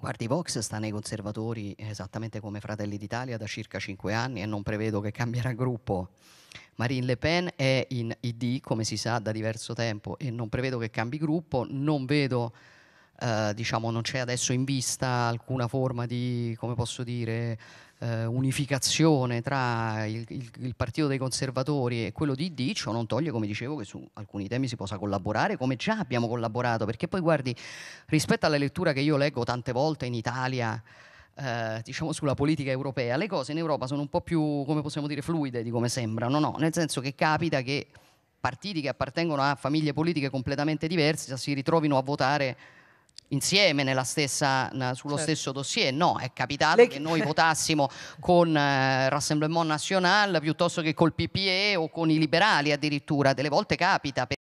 Guardi, Vox sta nei conservatori esattamente come Fratelli d'Italia da circa cinque anni e non prevedo che cambierà gruppo. Marine Le Pen è in ID, come si sa, da diverso tempo e non prevedo che cambi gruppo, non vedo eh, diciamo, non c'è adesso in vista alcuna forma di, come posso dire, eh, unificazione tra il, il, il, partito dei conservatori e quello di D, ciò non toglie, come dicevo, che su alcuni temi si possa collaborare, come già abbiamo collaborato, perché poi guardi, rispetto alla lettura che io leggo tante volte in Italia, eh, diciamo sulla politica europea, le cose in Europa sono un po' più, come possiamo dire, fluide di come sembrano, no? Nel senso che capita che partiti che appartengono a famiglie politiche completamente diverse si ritrovino a votare insieme stessa, sullo certo. stesso dossier. No, è capitato Le... che noi votassimo con eh, Rassemblement National piuttosto che col PPE o con i liberali addirittura. Delle volte capita.